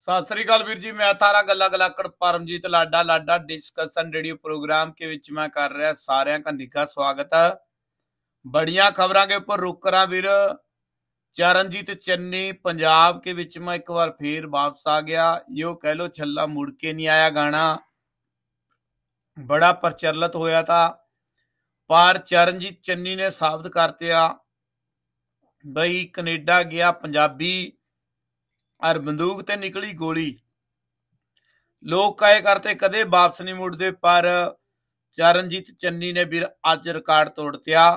ਸਤਿ ਸ੍ਰੀ ਅਕਾਲ ਵੀਰ ਜੀ ਮੈਂ ਤਾਰਾ ਗੱਲਾਂ ਗਲਾਕੜ ਪਰਮਜੀਤ ਲਾਡਾ ਲਾਡਾ ਡਿਸਕਸ਼ਨ ਰੇਡੀਓ ਪ੍ਰੋਗਰਾਮ ਕੇ ਵਿੱਚ ਮੈਂ ਕਰ ਰਿਹਾ ਸਾਰਿਆਂ ਦਾ ਨਿੱਘਾ ਸਵਾਗਤ ਬੜੀਆਂ ਖਬਰਾਂ ਦੇ ਉੱਪਰ ਰੁਕ ਰਾਂ ਵੀਰ ਚਰਨਜੀਤ ਚੰਨੀ ਪੰਜਾਬ ਕੇ ਵਿੱਚ ਮੈਂ ਇੱਕ ਵਾਰ ਫੇਰ ਵਾਪਸ ਆ ਗਿਆ ਯੋ ਕਹਿ ਲੋ ਛੱਲਾ ਮੁੜ ਕੇ ਨਹੀਂ ਆਇਆ ਗਾਣਾ ਬੜਾ ਪ੍ਰਚਲਿਤ ਹੋਇਆ ਤਾਂ ਪਰ ਚਰਨਜੀਤ ਚੰਨੀ ਨੇ ਸਾਬਤ ਕਰਤਿਆ ਬਈ ਕੈਨੇਡਾ ਗਿਆ ਪੰਜਾਬੀ ਅਰ ਬੰਦੂਕ ਤੇ ਨਿਕਲੀ ਗੋਲੀ ਲੋਕ ਕਾਇ ਕਰਤੇ ਕਦੇ ਵਾਪਸ ਨਹੀਂ ਮੁੜਦੇ ਪਰ ਚਰਨਜੀਤ ਚੰਨੀ ਨੇ ਵੀਰ ਅੱਜ ਰਿਕਾਰਡ ਤੋੜ ਤਿਆ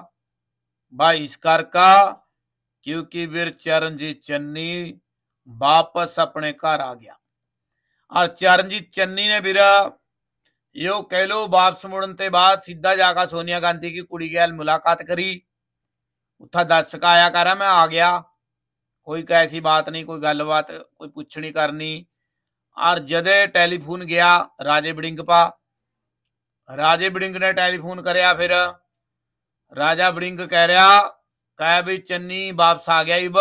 ਭਾਈ ਇਸ ਕਰਕਾ ਕਿਉਂਕਿ ਵੀਰ ਚਰਨਜੀਤ ਚੰਨੀ ਵਾਪਸ ਆਪਣੇ ਘਰ ਆ ਗਿਆ ਔਰ ਚਰਨਜੀਤ ਚੰਨੀ ਨੇ ਵੀਰ ਇਹੋ ਕਹਿ ਲੋ ਵਾਪਸ ਮੁੜਨ ਤੇ ਬਾਅਦ ਸਿੱਧਾ ਜਾ ਕੇ ਸੋਨੀਆ ਗਾਂਧੀ ਦੀ ਕੁੜੀ ਗੈਲ ਮੁਲਾਕਾਤ ਕਰੀ ਉੱਥਾ ਦੱਸ ਕਾ ਆਇਆ रहा ਮੈਂ ਆ ਗਿਆ ਕੋਈ ਐਸੀ ਬਾਤ ਨਹੀਂ ਕੋਈ ਗੱਲਬਾਤ ਕੋਈ ਪੁੱਛਣੀ ਕਰਨੀ ਔਰ ਜਦੇ ਟੈਲੀਫੋਨ ਗਿਆ ਰਾਜੇ ਬੜਿੰਗਪਾ ਰਾਜੇ ਬੜਿੰਗ ਨੇ ਟੈਲੀਫੋਨ ਕਰਿਆ ਫਿਰ ਰਾਜਾ ਬੜਿੰਗ ਕਹਿ ਰਿਹਾ ਕਹਿ ਵੀ ਚੰਨੀ ਵਾਪਸ ਆ ਗਿਆ ਇਬ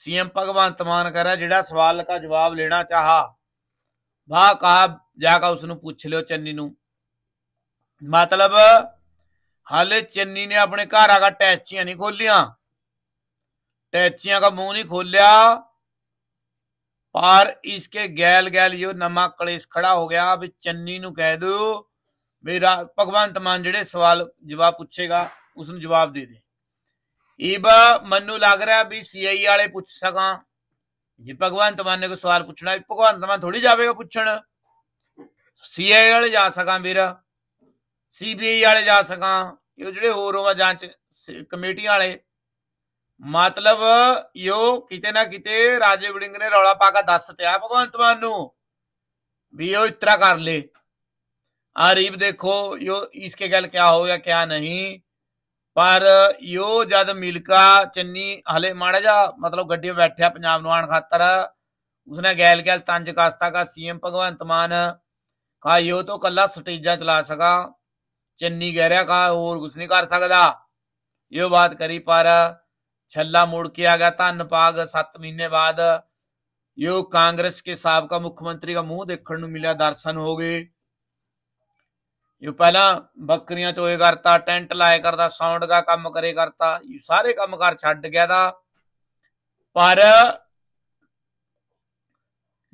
सीएम भगवंत मान कह रहा ਜਿਹੜਾ ਸਵਾਲ ਦਾ ਜਵਾਬ ਲੈਣਾ ਚਾਹਾ ਵਾਹ ਕਹਾ ਜਾ ਕੇ ਉਸ ਨੂੰ ਪੁੱਛ ਲਿਓ ਚੰਨੀ ਨੂੰ ਮਤਲਬ ਹਾਲੇ ਚੰਨੀ ਨੇ ਆਪਣੇ ਘਰ ਆਗਾ ਟੈਚੀਆਂ ਨਹੀਂ ਖੋਲੀਆਂ टैचिया का मुंह नहीं खोलिया और इसके गैल गैल यो नमक कलेश खड़ा हो गया भी चन्नी ਨੂੰ ਕਹਿ ਦਿਓ ਵੀ ਭਗਵੰਤ ਮਾਨ ਜਿਹੜੇ ਸਵਾਲ ਜਵਾਬ ਪੁੱਛੇਗਾ ਉਸ ਨੂੰ ਜਵਾਬ ਦੇ ਦੇ ਈਬ ਮੈਨੂੰ ਲੱਗ ਰਿਹਾ ਵੀ ਸੀਆਈ ਵਾਲੇ ਪੁੱਛ ਸਕਾਂ ਜੇ ਭਗਵੰਤ ਮਾਨ ਨੇ ਕੋਈ ਸਵਾਲ ਪੁੱਛਣਾ ਭਗਵੰਤ ਮਾਨ ਥੋੜੀ ਜਾਵੇਗਾ ਪੁੱਛਣ ਸੀਆਈ ਵਾਲੇ ਜਾ ਸਕਾਂ ਵੀਰਾ ਸੀਬੀਆਈ ਵਾਲੇ ਜਾ ਸਕਾਂ ਇਹ ਜਿਹੜੇ ਹੋਰ ਹੋਵਾ ਜਾਂਚ ਕਮੇਟੀ ਵਾਲੇ ਮਤਲਬ ਯੋ ਕਿਤੇ ਨਾ ਕਿਤੇ ਰਾਜੇ ਵੜਿੰਗ ਨੇ ਰੌਲਾ ਪਾ ਕੇ ਦੱਸ ਤਿਆ ਭਗਵੰਤ ਮਾਨ ਨੂੰ ਵੀ ਉਹ ਇਤਰਾ ਕਰ ਲੇ ਆਰੀਬ ਦੇਖੋ ਯੋ ਇਸਕੇ ਗੱਲ ਕਿਆ ਹੋਗਾ ਕਿਆ ਨਹੀਂ ਪਰ ਯੋ ਜਦ ਮਿਲਕਾ ਚੰਨੀ ਹਲੇ ਮਾੜਾ ਜਾ ਮਤਲਬ ਗੱਡੀ ਬੈਠਿਆ ਪੰਜਾਬ ਨੂੰ ਆਣ ਖਾਤਰ ਉਸਨੇ ਗੈਲ ਗੈਲ ਤੰਜ ਕਾਸਤਾ ਦਾ ਸੀਐਮ ਭਗਵੰਤ ਮਾਨ ਕਾ ਯੋ ਤੋਂ ਕੱਲਾ ਸਟੇਜਾਂ ਚਲਾ ਸਕਾ ਚੰਨੀ ਗਹਿਰਿਆ ਕਾ ਹੋਰ ਕੁਛ ਨਹੀਂ ਕਰ ਸਕਦਾ ਇਹ ਬਾਤ ਕਰੀ ਪਰ ਮੋੜ ਕੇ ਆ ਗਿਆ ਧੰਨ ਪਾਗ 7 ਮਹੀਨੇ ਬਾਅਦ ਯੋ ਕਾਂਗਰਸ ਕੇ ਸਾਬਕਾ ਮੁੱਖ ਮੰਤਰੀ ਦਾ ਮੂੰਹ ਦੇਖਣ ਨੂੰ ਮਿਲਿਆ ਦਰਸ਼ਨ ਹੋ ਗਏ ਯੋ ਪਹਿਲਾਂ ਬੱਕਰੀਆਂ ਚੋਏ ਕਰਤਾ ਟੈਂਟ ਲਾਇਆ ਕਰਦਾ ਸਾਊਂਡ ਦਾ ਕੰਮ ਕਰੇ ਕਰਤਾ ਯੋ ਸਾਰੇ ਕਰ ਛੱਡ ਗਿਆ ਦਾ ਪਰ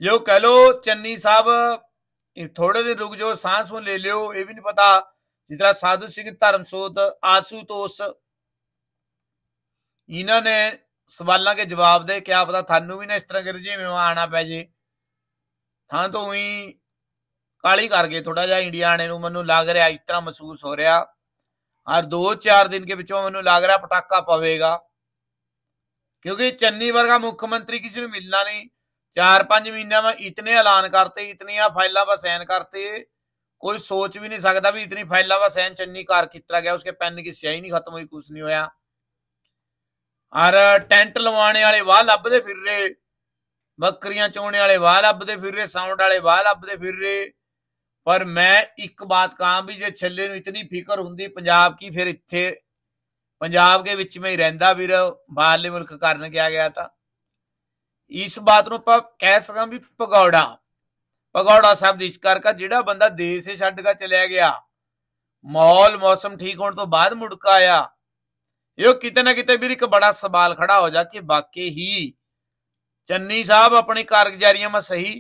ਯੋ ਕਹ ਲੋ ਚੰਨੀ ਸਾਹਿਬ ਇਹ ਥੋੜੇ ਦਿਨ ਰੁਕ ਜੋ ਸਾਹ ਸੁ ਲੈ ਲਿਓ ਇਹ ਵੀ ਨਹੀਂ ਪਤਾ ਜਿਦਰਾ ਸਾਧੂ ਸਿੰਘ ਧਰਮਸੋਤ ਆਸੂ ਤੋਸ ਇਹਨਾਂ ਨੇ ਸਵਾਲਾਂ ਦੇ ਜਵਾਬ ਦੇ ਕਿਆ ਪਤਾ ਤੁਹਾਨੂੰ ਵੀ ਨਾ ਇਸ ਤਰ੍ਹਾਂ ਕਰੇ ਜਿਵੇਂ ਆਣਾ ਪੈ ਜੇ ਥਾਂ ਤੋਂ ਹੀ ਕਾਲੀ ਕਰ ਗਏ ਥੋੜਾ ਜਿਹਾ ਇੰਡੀਆ ਆਣੇ ਨੂੰ ਮੈਨੂੰ ਲੱਗ ਰਿਹਾ ਇਸ ਤਰ੍ਹਾਂ ਮਹਿਸੂਸ ਹੋ ਰਿਹਾ ਹਰ 2-4 ਦਿਨ ਦੇ ਵਿੱਚੋਂ ਮੈਨੂੰ ਲੱਗ ਰਿਹਾ ਪਟਾਕਾ ਪਵੇਗਾ ਕਿਉਂਕਿ ਚੰਨੀ ਵਰਗਾ ਮੁੱਖ ਮੰਤਰੀ ਕਿਸੇ ਨੂੰ ਮਿਲਣਾ ਨਹੀਂ 4-5 ਮਹੀਨਿਆਂ ਵਿੱਚ ਇਤਨੇ ਐਲਾਨ ਕਰਤੇ ਇਤਨੀਆਂ ਫਾਈਲਾਂ ਵਾ ਸਾਈਨ ਕਰਤੇ ਕੋਈ ਸੋਚ ਵੀ ਨਹੀਂ ਸਕਦਾ ਵੀ ਇਤਨੀ ਫਾਈਲਾਂ ਵਾ ਸਾਈਨ ਚੰਨੀ ਕਰ ਕਿਤਰਾ ਗਿਆ ਉਸਕੇ ਪੈਨ ਕੀ ਸਿਆਹੀ ਨਹੀਂ ਖਤਮ ਹੋਈ ਕੁਝ ਨਹੀਂ ਹੋਇਆ ਔਰ ਟੈਂਟ ਲਵਾਉਣੇ ਵਾਲੇ ਵਾਹ ਲੱਭਦੇ ਫਿਰ ਰਹੇ ਬੱਕਰੀਆਂ ਚੋਣੇ ਵਾਲੇ ਵਾਹ ਲੱਭਦੇ ਫਿਰ ਰਹੇ ਸਾਊਂਡ ਵਾਲੇ ਵਾਹ ਲੱਭਦੇ ਫਿਰ ਰਹੇ ਪਰ ਮੈਂ ਇੱਕ ਬਾਤ ਕਹਾਂ ਵੀ ਜੇ ਛੱਲੇ ਨੂੰ ਇਤਨੀ ਫਿਕਰ ਹੁੰਦੀ ਪੰਜਾਬ ਕੀ ਫਿਰ ਇੱਥੇ ਪੰਜਾਬ ਦੇ ਵਿੱਚ ਮੈਂ ਰਹਿੰਦਾ रहता भी ਮੁਲਕ ਕਰਨ ਗਿਆ ਗਿਆ ਤਾਂ ਇਸ ਬਾਤ ਨੂੰ ਆਪਾਂ ਕਹਿ ਸਕਾਂ ਵੀ ਪਗੌੜਾ ਪਗੌੜਾ ਸਾਹਿਬ ਦੀ ਇਸ਼ਕਾਰ ਕਾ ਜਿਹੜਾ ਬੰਦਾ ਦੇਸ਼ ਛੱਡ ਕੇ ਚਲਿਆ ਗਿਆ ਮੌਲ ਮੌਸਮ ਠੀਕ ਹੋਣ ਤੋਂ ਬਾਅਦ ਮੁੜ ਕੇ ਆਇਆ यो कितने ना कि भी एक बड़ा सवाल खड़ा हो जा कि वाकई ही चनी साहब अपनी कारगुजारिया में सही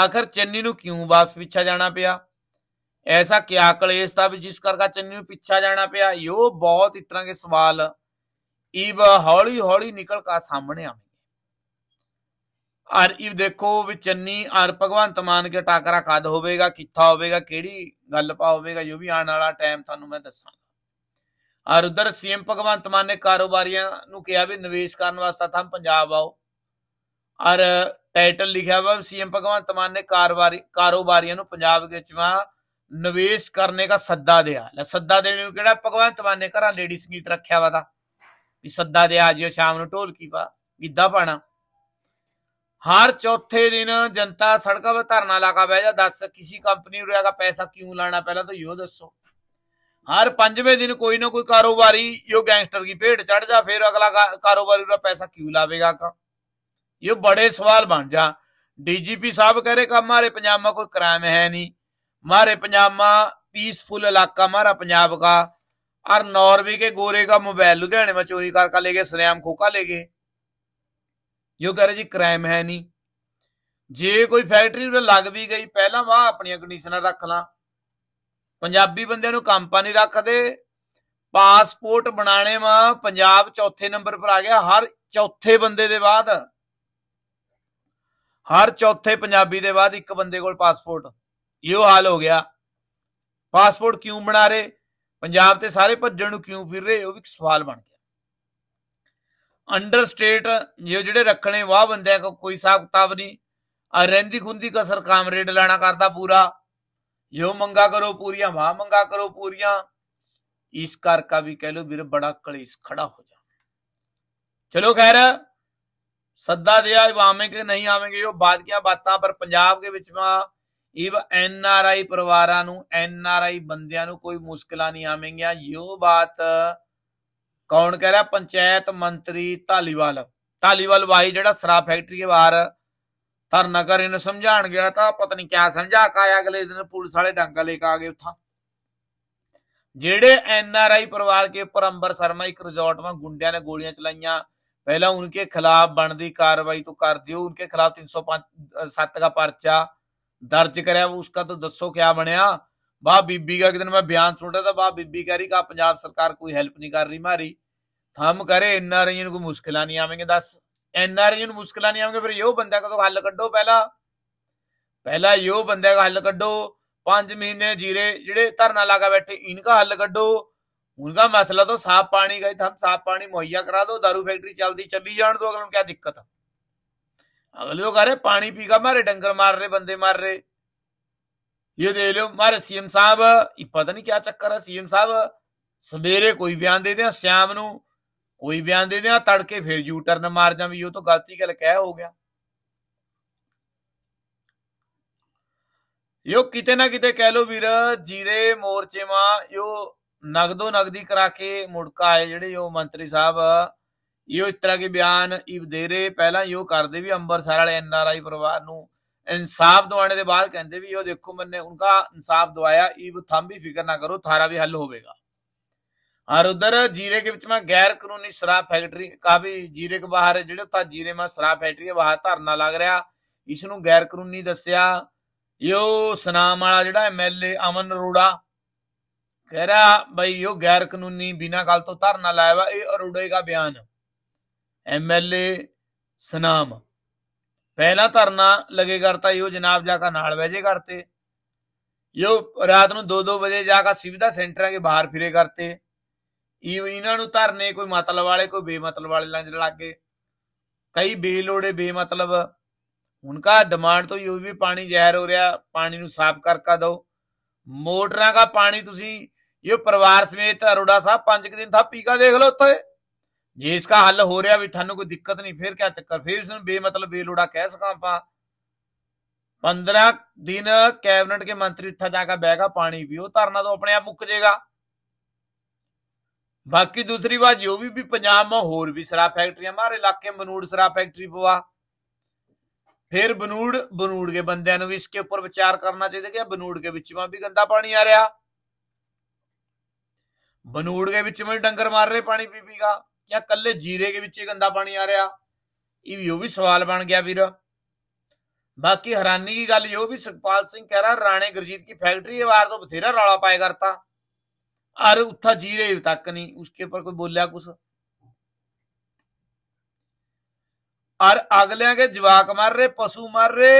आखिर चनी नु क्यों वापस पिछा जाना पिया ऐसा क्या कलेश था भी जिस करके चनी पिछा जाना पिया यो बहुत इस तरह के सवाल इब हौली हौली निकल कर सामने आएंगे और इव देखो भी चन्नी और भगवंत मान के टाकरा कद होगा किथा होगा केड़ी गल पा होगा यो भी आने वाला टाइम थानू मैं दसांगा ਔਰ ਉਧਰ ਸੀਐਮ ਭਗਵੰਤ ਮਾਨ ਨੇ ਕਾਰੋਬਾਰੀਆਂ ਨੂੰ ਕਿਹਾ ਵੀ ਨਿਵੇਸ਼ ਕਰਨ ਵਾਸਤੇ ਤਾਂ ਪੰਜਾਬ ਆਓ ਔਰ ਟਾਈਟਲ ਲਿਖਿਆ ਵਾ ਸੀਐਮ ਭਗਵੰਤ ਮਾਨ ਨੇ ਕਾਰੋਬਾਰੀ ਕਾਰੋਬਾਰੀਆਂ ਨੂੰ ਪੰਜਾਬ ਵਿੱਚ ਵਾ ਨਿਵੇਸ਼ ਕਰਨੇ ਦਾ ਸੱਦਾ ਦਿਆ ਲੈ ਸੱਦਾ ਦੇਣ ਨੂੰ ਕਿਹੜਾ ਭਗਵੰਤ ਮਾਨ ਨੇ ਘਰਾਂ ਲੇਡੀ ਸੰਗੀਤ ਰੱਖਿਆ ਵਾ ਦਾ ਵੀ ਸੱਦਾ ਦੇ ਆ ਜਿਓ ਸ਼ਾਮ ਨੂੰ ਢੋਲਕੀ ਪਾ ਗਿੱਧਾ ਪਾਣਾ ਹਰ ਚੌਥੇ ਦਿਨ ਜਨਤਾ ਸੜਕਾਂ 'ਤੇ ਧਰਨਾ ਲਾ ਕੇ ਬਹਿ ਜਾ ਦੱਸ ਕਿਸੇ ਕੰਪਨੀ ਨੂੰ ਰਿਆ ਦਾ ਪੈਸਾ ਕਿਉਂ ਲਾਣਾ ਪਹਿਲਾਂ ਤਾਂ ਯੋ ਦੱਸੋ हर पांचवे दिन कोई ना कोई कारोबारी यो गैंगस्टर की भेट चढ़ जा फिर अगला कारोबारी का पैसा क्यों लावेगा का यो बड़े सवाल बन जा डीजीपी साहब कह रहे का मारे पंजाब में कोई क्राइम है नहीं मारे पंजाब में पीसफुल इलाका मारा पंजाब का और नॉर्वे के गोरे का मोबाइल लुधियाने में चोरी कर का ले गए सरेआम खोखा ले गए यो कह रहे जी क्राइम है नहीं जे कोई फैक्ट्री लग भी गई पहला वाह अपनी कंडीशन रख ला ਪੰਜਾਬੀ ਬੰਦਿਆਂ ਨੂੰ ਕੰਮ ਪਾ ਨਹੀਂ ਰੱਖਦੇ ਪਾਸਪੋਰਟ ਬਣਾਣੇ ਵਾ ਪੰਜਾਬ ਚੌਥੇ ਨੰਬਰ ਪਰ ਆ ਗਿਆ ਹਰ ਚੌਥੇ ਬੰਦੇ ਦੇ ਬਾਅਦ ਹਰ ਚੌਥੇ ਪੰਜਾਬੀ ਦੇ ਬਾਅਦ ਇੱਕ ਬੰਦੇ ਕੋਲ ਪਾਸਪੋਰਟ ਇਹੋ ਹਾਲ ਹੋ ਗਿਆ ਪਾਸਪੋਰਟ ਕਿਉਂ ਬਣਾ ਰਹੇ ਪੰਜਾਬ ਤੇ ਸਾਰੇ ਭੱਜਣ ਨੂੰ ਕਿਉਂ ਫਿਰ ਰਹੇ ਉਹ ਵੀ ਇੱਕ ਸਵਾਲ ਬਣ ਗਿਆ ਅੰਡਰ ਸਟੇਟ ਜਿਹੜੇ ਰੱਖਣੇ ਵਾਹ ਬੰਦਿਆਂ ਕੋਈ ਹਿਸਾਬ ਕਿਤਾਬ ਨਹੀਂ ਆ ਰਹਿੰਦੀ ਖੁੰਦੀ ਕਸਰ ਕਾਮਰੇਡ ਲਾਣਾ ਕਰਦਾ ਪੂਰਾ ਯੋ ਮੰਗਾ ਕਰੋ ਪੂਰੀਆਂ ਵਾ ਮੰਗਾ ਕਰੋ ਪੂਰੀਆਂ ਇਸ ਕਰ ਕਾ ਵੀ ਕਹਿ ਲੋ ਵੀਰ ਬੜਾ ਕਲੇਸ ਖੜਾ ਹੋ ਜਾ ਚਲੋ ਖੈਰ ਸੱਦਾ ਦਿਆ ਆਵੇਂ ਕਿ ਨਹੀਂ ਆਵੇਂਗੇ ਉਹ ਬਾਤ ਕੀਆ ਬਾਤਾਂ ਪਰ ਪੰਜਾਬ ਦੇ ਵਿੱਚ ਮਾ ਇਹ ਐਨ ਆਰ ਆਈ ਪਰਿਵਾਰਾਂ ਨੂੰ ਐਨ ਆਰ ਆਈ ਬੰਦਿਆਂ ਨੂੰ ਕੋਈ ਮੁਸ਼ਕਲਾਂ ਨਹੀਂ ਆਵੇਂਗੀਆਂ ਯੋ ਬਾਤ ਕੌਣ ਕਹਿ ਰਿਹਾ ਪੰਚਾਇਤ ਮੰਤਰੀ ਢਾਲੀਵਾਲ ਢਾਲੀਵਾਲ ਵਾਈ ਜਿਹੜਾ ਸਰਾ ਫੈਕਟਰੀ ਦੇ ਬਾਹਰ ਧਰਨਾਕਰ ਇਹਨੂੰ ਸਮਝਾਣ ਗਿਆ ਤਾਂ ਪਤਾ ਨਹੀਂ ਕਿਆ ਸਮਝਾ ਕੇ ਆਇਆ ਅਗਲੇ ਦਿਨ ਪੁਲਿਸ ਵਾਲੇ ਡਾਂਗਾ ਲੈ ਕੇ ਆ ਗਏ ਉੱਥਾ ਜਿਹੜੇ एनआरआई परिवार के ऊपर अंबरसर में एक रिजॉर्ट में गुंडिया ने गोलियां चलाइया पहला उनके खिलाफ बनती कार्रवाई तो कर दियो उनके खिलाफ तीन सौ सात का पर्चा दर्ज कराया उसका तो दसो क्या बनया वाह बीबी का एक दिन मैं बयान सुन रहा था वाह बीबी कह रही का पंजाब सरकार कोई हेल्प नहीं कर रही मारी थम करे एनआरआई को मुश्किल नहीं आवेंगे दस ਐਨਆਰਆਈ ਨੂੰ ਮੁਸ਼ਕਲਾਂ ਨਹੀਂ ਆਉਂਗੀਆਂ ਫਿਰ ਇਹੋ ਬੰਦਿਆਂ ਕਦੋਂ ਹੱਲ ਕੱਢੋ ਪਹਿਲਾਂ ਪਹਿਲਾਂ ਇਹੋ ਬੰਦਿਆਂ ਦਾ ਹੱਲ ਕੱਢੋ 5 ਮਹੀਨੇ ਜੀਰੇ ਜਿਹੜੇ ਧਰਨਾ ਲਾਗਾ ਬੈਠੇ ਇਨਕਾ ਹੱਲ ਕੱਢੋ उनका मसला तो साफ पानी का हम साफ पानी मुहैया करा दो दारू फैक्ट्री चलती चली जान दो अगले क्या दिक्कत है अगले तो कह रहे पानी पीका मारे डंगर मार रहे बंदे मार रहे ये दे लो मारे सीएम साहब पता नहीं क्या चक्कर है सीएम साहब सवेरे कोई बयान दे दिया श्याम ਉਹੀ ਬਿਆਨ ਦੇ ਦਿਆਂ ਤੜਕੇ ਫਿਰ ਯੂ ਟਰਨ ਮਾਰ ਜਾਂ ਵੀ ਉਹ ਤੋਂ ਗਲਤੀ ਗੱਲ ਕਹਿ ਹੋ ਗਿਆ ਯੋ ਕਿਤੇ ਨਾ ਕਿਤੇ ਕਹਿ ਲੋ ਵੀਰ ਜੀਰੇ ਮੋਰਚੇ ਮਾ ਯੋ ਨਗਦੋ ਨਗਦੀ ਕਰਾ ਕੇ ਮੁੜਕਾ ਆਏ ਜਿਹੜੇ ਯੋ ਮੰਤਰੀ ਸਾਹਿਬ ਯੋ ਇਸ ਤਰ੍ਹਾਂ ਦੇ ਬਿਆਨ ਇਹ ਦੇ ਰਹੇ ਪਹਿਲਾਂ ਯੋ ਕਰਦੇ ਵੀ ਅੰਬਰਸਰ ਵਾਲੇ ਐਨਆਰਆਈ ਪਰਿਵਾਰ ਨੂੰ इंसाफ दवाने के बाद कहते भी यो देखो मैंने उनका इंसाफ दवाया ईब थम भी फिक्र ना करो थारा भी हल होगा और ਜੀਰੇ ਦੇ ਵਿੱਚ बीच ਗੈਰ ਕਾਨੂੰਨੀ ਸ਼ਰਾਬ ਫੈਕਟਰੀ फैक्ट्री काफी ਜੀਰੇ ਦੇ ਬਾਹਰ ਜਿਹੜੇ ਤਾਂ ਜੀਰੇ ਮੈਂ ਸ਼ਰਾਬ ਫੈਕਟਰੀ ਬਾਹਰ ਧਰਨਾ ਲੱਗ ਰਿਹਾ ਇਸ ਨੂੰ ਗੈਰ ਕਾਨੂੰਨੀ ਦੱਸਿਆ ਯੋ ਸਨਾਮ ਵਾਲਾ ਜਿਹੜਾ ਐਮਐਲਏ ਅਮਨ ਅਰੋੜਾ ਕਹਿ ਰਿਹਾ ਬਈ ਯੋ ਗੈਰ ਕਾਨੂੰਨੀ ਬਿਨਾ ਗੱਲ ਤੋਂ ਧਰਨਾ ਲਾਇਆ ਵਾ ਇਹ ਅਰੋੜੇ ਦਾ ਬਿਆਨ ਐਮਐਲਏ ਸਨਾਮ ਪਹਿਲਾ ਧਰਨਾ ਲਗੇ ਕਰਤਾ ਯੋ ਜਨਾਬ ਜਾ ਕੇ ਨਾਲ ਬਹਿਜੇ ਕਰਤੇ ਯੋ ਰਾਤ ਨੂੰ 2-2 ਵਜੇ ਜਾ ਕੇ ਸਿਵਦਾ ਸੈਂਟਰਾਂ ਦੇ ਬਾਹਰ ਫਿਰੇ ਕਰਤੇ ਇਹਨਾਂ ਨੂੰ ਧਰਨੇ ਕੋਈ ਮਤਲਬ ਵਾਲੇ ਕੋਈ ਬੇਮਤਲਬ ਵਾਲੇ ਲੰਜ ਲੜਾ ਕੇ ਕਈ ਬੇਲੋੜੇ ਬੇਮਤਲਬ उनका डिमांड तो यूं भी पानी जहर हो रहा पानी ਨੂੰ ਸਾਫ਼ ਕਰਕਾ ਦਿਓ ਮੋਟਰਾਂ ਦਾ ਪਾਣੀ ਤੁਸੀਂ ਇਹ ਪਰਿਵਾਰ ਸਮੇਤ ਅਰੋੜਾ ਸਾਹਿਬ ਪੰਜ ਕਿ ਦਿਨ ਥਾ ਪੀਕਾ ਦੇਖ ਲਓ ਉੱਥੇ ਜੇ ਇਸ ਦਾ ਹੱਲ ਹੋ ਰਿਹਾ ਵੀ ਤੁਹਾਨੂੰ ਕੋਈ ਦਿੱਕਤ ਨਹੀਂ ਫਿਰ ਕਿਆ ਚੱਕਰ ਫਿਰ ਇਸ ਨੂੰ ਬੇਮਤਲਬ ਬੇਲੋੜਾ ਕਹਿ ਸਕਾਂ ਆਪਾਂ 15 ਦਿਨ ਕੈਬਨਿਟ ਕੇ ਮੰਤਰੀ ਉੱਥਾ ਜਾ ਕੇ ਬਹਿਗਾ ਪਾਣੀ ਵੀ ਉਹ ਧਰਨਾ ਤੋਂ ਆਪਣੇ ਆਪ ਮੁੱਕ ਜਾਏਗਾ बाकी दूसरी बात जो भी, भी पंजाब में होर भी शराब फैक्ट्री हमारे इलाके में बनूड़ शराब फैक्ट्री पवा फिर बनूड़ बनूड़ के बंद भी इसके ऊपर विचार करना चाहिए कि बनूड़ के बिच में भी गंदा पानी आ रहा बनूड़ के बिच में डंगर मार रहे पानी पी पी का या कले जीरे के बिच गंदा पानी आ रहा यो भी सवाल बन गया वीर बाकी हैरानी की गल यो भी सुखपाल सिंह कह रहा राणे गुरजीत की फैक्ट्री ये बार तो बथेरा रौला पाए करता ਅਰ ਉੱਥਾ ਜੀਰੇ ਤੱਕ ਨਹੀਂ ਉਸਕੇ ਉੱਪਰ ਕੋਈ ਬੋਲਿਆ ਕੁਛ और अगले के जीवाक मार रहे पशु मर रहे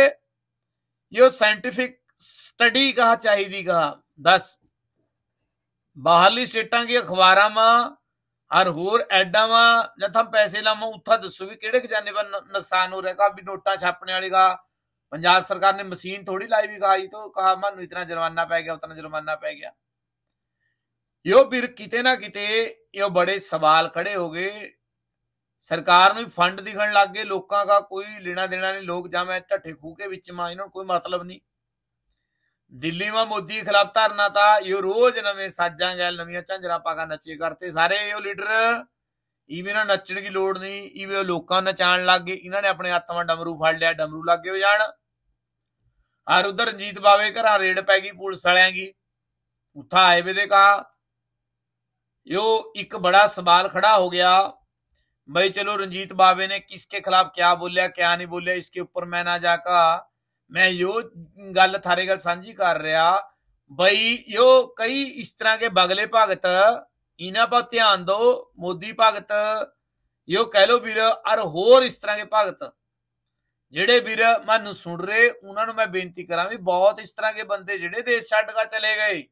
यो साइंटिफिक स्टडी कहा चाहिए कहा दस बहाली सीटा की अखबार में और होर एडा में जब हम पैसे लावा उत्था दसो भी केड़े खजाने पर नुकसान हो रहा भी नोटा छापने वाली कहा पंजाब सरकार ने मशीन थोड़ी लाई भी कहा तो कहा मानू इतना जुर्माना पै गया उतना जुर्माना पै गया यो फिर किते ना किते यो बड़े सवाल खड़े हो गए ਸਰਕਾਰ ਨੂੰ ਫੰਡ ਦਿਖਣ ਲੱਗ ਗਏ ਲੋਕਾਂ ਦਾ ਕੋਈ ਲੈਣਾ ਦੇਣਾ ਨਹੀਂ ਲੋਕ ਜਾਵੇਂ ਢੱਠੇ ਖੂਕੇ ਵਿੱਚ ਮਾਂ ਇਹਨਾਂ ਨੂੰ ਕੋਈ ਮਤਲਬ ਨਹੀਂ ਦਿੱਲੀ ਮਾ ਮੋਦੀ ਖਿਲਾਫ ਧਰਨਾ ਤਾਂ ਇਹ ਰੋਜ਼ ਨਵੇਂ ਸਾਜਾਂ ਗੈਲ ਨਵੀਆਂ ਝੰਜਰਾ ਪਾਗਾ ਨੱਚੇ ਕਰਤੇ ਸਾਰੇ ਇਹ ਲੀਡਰ ਇਵੇਂ ਨਾ ਨੱਚਣ ਦੀ ਲੋੜ ਨਹੀਂ ਇਵੇਂ ਲੋਕਾਂ ਨਚਾਣ ਲੱਗ ਗਏ ਇਹਨਾਂ ਨੇ ਆਪਣੇ ਹੱਥਾਂ ਡਮਰੂ ਫੜ ਲਿਆ ਡਮਰੂ ਲੱਗ ਗਏ ਵਜਾਣ ਆਰ ਉਧਰ ਰਣਜੀਤ ਬਾਵੇ ਘਰਾਂ ਰੇਡ ਪੈ ਗਈ ਪੁਲਿਸ ਵਾਲਿਆਂ ਦੀ ਉੱਥਾ ਆਏ ਵੇ ਦੇ ਕਾ ਇੱਕ ਸਵਾਲ ਖੜਾ ਹੋ ਗਿਆ ਬਈ ਚਲੋ ਰਣਜੀਤ भाई ਨੇ ਕਿਸ ਕੇ ਖਿਲਾਫ किसके ਬੋਲਿਆ क्या ਨਹੀਂ ਬੋਲਿਆ ਇਸ ਕੇ ਉੱਪਰ ਮੈਂ ਨਾ ਜਾ ਕਾ ਮੈਂ ਯੋ ਗੱਲ ਥਾਰੇ ਗੱਲ ਸਾਂਝੀ ਕਰ ਰਿਹਾ ਬਈ ਯੋ ਕਈ ਇਸ ਤਰ੍ਹਾਂ ਕੇ ਬਗਲੇ ਭਗਤ ਇਹਨਾਂ ਪਾ ਧਿਆਨ ਦੋ ਮੋਦੀ ਭਗਤ ਯੋ ਕਹਿ ਲੋ ਵੀਰ ਅਰ ਹੋਰ ਇਸ ਤਰ੍ਹਾਂ ਕੇ ਭਗਤ ਜਿਹੜੇ ਵੀਰ ਮੈਨੂੰ ਸੁਣ ਰਹੇ ਉਹਨਾਂ ਨੂੰ ਮੈਂ ਬੇਨਤੀ ਕਰਾਂ ਵੀ ਬਹੁਤ ਇਸ ਤਰ੍ਹਾਂ ਕੇ ਬੰਦੇ ਜਿਹੜੇ ਦੇਸ਼ ਛੱਡ ਕੇ ਚਲੇ ਗਏ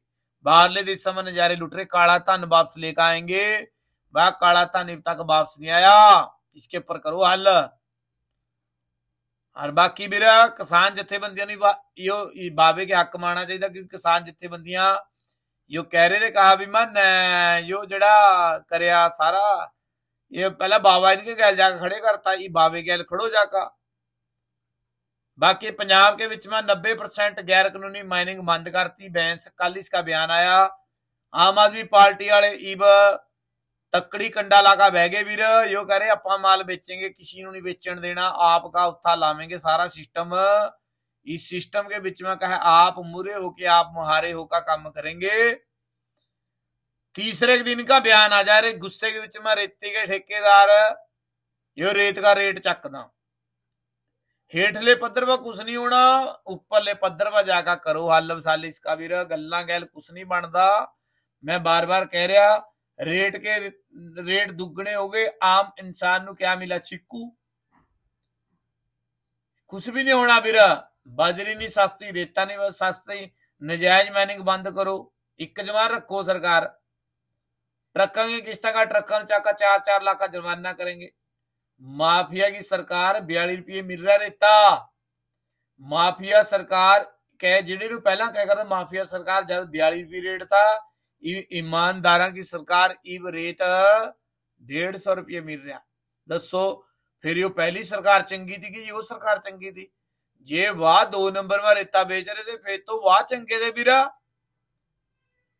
बाहरले देशों में नजारे लुट रहे काला धन वापस लेकर आएंगे वह काला धन अब तक वापस नहीं आया इसके ऊपर करो हल और बाकी मेरा किसान जथेबंदियों यो बाबे के हक माना चाहिए क्योंकि किसान जथेबंदियां यो कह रहे थे कहा भी मन यो जड़ा करया सारा ये पहला बाबा इनके गैल जाकर खड़े करता ये बाबे गैल खड़ो जाकर बाकी पंजाब के बीच में परसेंट गैर कानूनी माइनिंग बंद करती बैंस कल इसका बयान आया आम आदमी पार्टी वाले ईब तकड़ी कंडा लाका बह गए भीर यो कह रहे अपना माल बेचेंगे किसी नहीं बेचण देना आपका उत्था लावेंगे सारा सिस्टम इस सिस्टम के बीच में कहे आप मुरे होके आप मुहारे हो का काम करेंगे तीसरे दिन का बयान आ जा रहे गुस्से के बीच में रेती के ठेकेदार यो रेत का रेट चकदा ਹੇਠਲੇ ਪੱਧਰ 'ਵਾ ਕੁਛ ਨਹੀਂ ਹੋਣਾ ਉੱਪਰਲੇ ਪੱਧਰ 'ਵਾ ਜਾ ਕੇ ਕਰੋ ਹੱਲ ਵਸਾਲੇ ਇਸ ਕਾ ਵੀਰ ਗੱਲਾਂ ਗੈਲ ਕੁਛ ਨਹੀਂ ਬਣਦਾ ਮੈਂ ਬਾਰ-ਬਾਰ ਕਹਿ ਰਿਹਾ ਰੇਟ ਕੇ ਰੇਟ ਦੁੱਗਣੇ ਹੋ ਗਏ ਆਮ ਇਨਸਾਨ ਨੂੰ ਕਿਆ ਮਿਲਾ ਚਿੱਕੂ ਕੁਛ ਵੀ ਨਹੀਂ ਹੋਣਾ ਵੀਰ ਬਾਜਰੀ ਨਹੀਂ ਸਸਤੀ ਰੇਤਾ ਨਹੀਂ ਸਸਤੀ ਨਜਾਇਜ਼ ਮਾਈਨਿੰਗ ਬੰਦ ਕਰੋ ਇੱਕ ਜਮਾਨ ਰੱਖੋ ਸਰਕਾਰ ट्रकों की किस्तों का ट्रकों का चार चार लाख का जुर्माना करेंगे माफिया की ਸਰਕਾਰ 42 ਰੁਪਏ ਮਿਲ ਰਿਹਾ ਰੇਤਾ ਮਾਫੀਆ ਸਰਕਾਰ ਕਹੇ ਜਿਹੜੇ ਨੂੰ ਪਹਿਲਾਂ ਕਹਿ ਕਰਦਾ ਮਾਫੀਆ ਸਰਕਾਰ ਜਦ 42 ਰੁਪਏ ਰੇਟ ईमानदारा की सरकार इब रेत डेढ़ सौ रुपये मिल रहा दसो फिर यो पहली सरकार चंगी थी कि यो सरकार चंगी थी जे वाह दो नंबर में रेता बेच रहे थे फिर तो वाह चंगे थे बीरा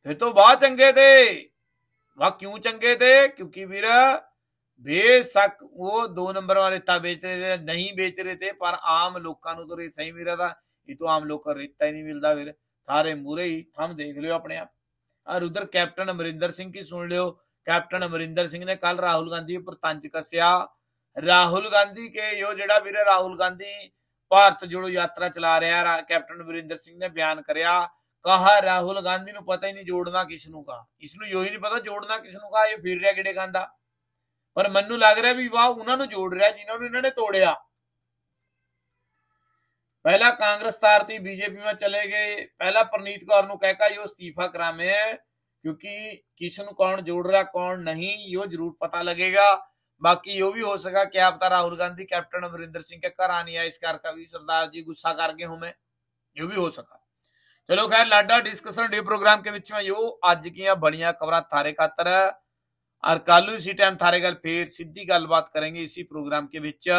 फिर तो वाह चंगे थे वाह क्यों चंगे थे क्योंकि बीरा ਬੇਸ਼ੱਕ ਉਹ ਦੋ ਨੰਬਰ ਵਾਲੇ ਤਾਂ ਵੇਚ ਰਹੇ ਤੇ ਨਹੀਂ ਵੇਚ ਰਹੇ ਤੇ ਪਰ ਆਮ ਲੋਕਾਂ ਨੂੰ ਤਾਂ ਸਹੀ ਵੀ ਮਿਲਦਾ ਇਹ ਤੋਂ ਆਮ ਲੋਕਾਂ ਨੂੰ ਰੇਤਾ ਹੀ ਨਹੀਂ ਮਿਲਦਾ ਵੀਰ ਸਾਰੇ ਮੂਰੇ ਹੀ ਥੰਮ ਦੇਖ ਲਿਓ ਆਪਣੇ ਆਪ ਔਰ ਉਧਰ ਕੈਪਟਨ ਅਮਰਿੰਦਰ ਸਿੰਘ ਕੀ ਸੁਣ ਲਿਓ ਕੈਪਟਨ ਅਮਰਿੰਦਰ ਸਿੰਘ ਨੇ ਕੱਲ ਰਾਹੁਲ ਗਾਂਧੀ ਉੱਪਰ ਤੰਜ ਕਸਿਆ ਰਾਹੁਲ ਗਾਂਧੀ ਕੇ ਯੋ ਜਿਹੜਾ ਵੀਰ ਰਾਹੁਲ ਗਾਂਧੀ ਭਾਰਤ ਜੋੜੋ ਯਾਤਰਾ ਚਲਾ ਰਿਹਾ ਕੈਪਟਨ ਅਮਰਿੰਦਰ ਸਿੰਘ ਨੇ ਬਿਆਨ ਕਰਿਆ ਕਹਾ ਰਾਹੁਲ ਗਾਂਧੀ ਨੂੰ ਪਤਾ ਹੀ ਨਹੀਂ ਜੋੜਨਾ ਕਿਸ ਨੂੰ ਕਾ ਇਸ ਨੂੰ ਯੋ ਹੀ ਨਹੀਂ ਪਤਾ ਜੋੜਨਾ ਕਿਸ ਨੂੰ ਕਾ ਇਹ ਫਿਰ ਰਿਹਾ ਕਿਹੜੇ ਖਾਂਦਾ ਪਰ ਮੈਨੂੰ ਲੱਗ ਰਿਹਾ ਵੀ ਵਾਹ ਉਹਨਾਂ ਨੂੰ ਜੋੜ ਰਿਹਾ ਜਿਨ੍ਹਾਂ ਨੂੰ ਇਹਨਾਂ ਨੇ ਤੋੜਿਆ ਪਹਿਲਾ ਕਾਂਗਰਸ ਤਾਰਤੀ ਬੀਜੇਪੀ ਮੈਂ ਚਲੇ ਗਏ ਪਹਿਲਾ ਪ੍ਰਨੀਤ ਕੌਰ ਨੂੰ ਕਹਿ ਕਾ ਇਹੋ ਅਸਤੀਫਾ ਕਰਾਵੇ ਕਿਉਂਕਿ ਕਿਸ ਨੂੰ ਕੌਣ ਜੋੜ ਰਿਹਾ ਕੌਣ ਨਹੀਂ ਇਹ ਜ਼ਰੂਰ ਪਤਾ ਲੱਗੇਗਾ ਬਾਕੀ ਇਹ ਵੀ ਹੋ ਸਕਾ ਕਿ ਆਪ ਤਾਂ ਰਾਹੁਲ ਗਾਂਧੀ ਕੈਪਟਨ ਅਮਰਿੰਦਰ ਸਿੰਘ ਦੇ ਘਰ ਆਣੀ ਆ ਇਸ ਕਰਕੇ ਵੀ ਸਰਦਾਰ ਜੀ ਗੁੱਸਾ ਕਰ ਗਏ ਹੋਵੇ ਇਹ ਵੀ ਹੋ ਸਕਾ ਚਲੋ ਖੈਰ ਲਾਡਾ ਡਿਸਕਸ਼ਨ ਡੇ ਪ੍ਰੋਗਰਾਮ ਦੇ ਵਿੱਚ ਮੈਂ ਜੋ ਅੱਜ ਕੀਆਂ ਬਣੀਆਂ ਖਬਰਾਂ ਥਾਰੇ ਖਾਤਰ ਹੈ ਔਰ ਕੱਲੂ ਇਸੇ ਟਾਈਮ ਥਾਰੇ ਗੱਲ ਫੇਰ ਸਿੱਧੀ ਗੱਲਬਾਤ ਕਰਾਂਗੇ ਇਸੇ ਪ੍ਰੋਗਰਾਮ ਦੇ ਵਿੱਚ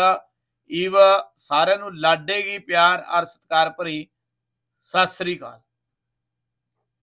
ਇਵ ਸਾਰਿਆਂ ਨੂੰ ਲਾਡੇਗੀ ਪਿਆਰ ਔਰ ਸਤਿਕਾਰ ਭਰੀ ਸਤਿ ਸ੍ਰੀ ਅਕਾਲ